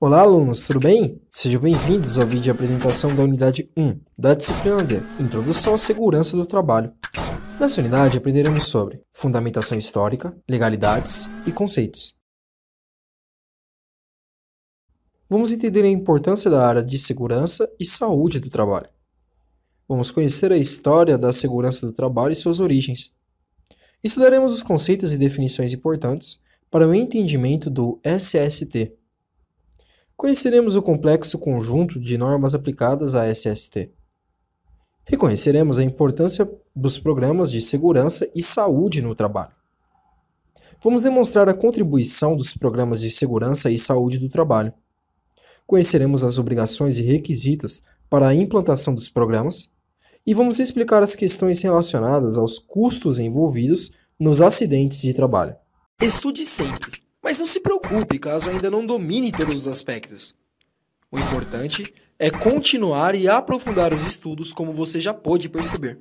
Olá, alunos, tudo bem? Sejam bem-vindos ao vídeo de apresentação da Unidade 1 da disciplina D, Introdução à Segurança do Trabalho. Nessa unidade aprenderemos sobre fundamentação histórica, legalidades e conceitos. Vamos entender a importância da área de segurança e saúde do trabalho. Vamos conhecer a história da segurança do trabalho e suas origens. Estudaremos os conceitos e definições importantes para o entendimento do SST, conheceremos o complexo conjunto de normas aplicadas à SST. Reconheceremos a importância dos programas de segurança e saúde no trabalho. Vamos demonstrar a contribuição dos programas de segurança e saúde do trabalho. Conheceremos as obrigações e requisitos para a implantação dos programas e vamos explicar as questões relacionadas aos custos envolvidos nos acidentes de trabalho. Estude sempre. Mas não se preocupe caso ainda não domine todos os aspectos. O importante é continuar e aprofundar os estudos, como você já pôde perceber.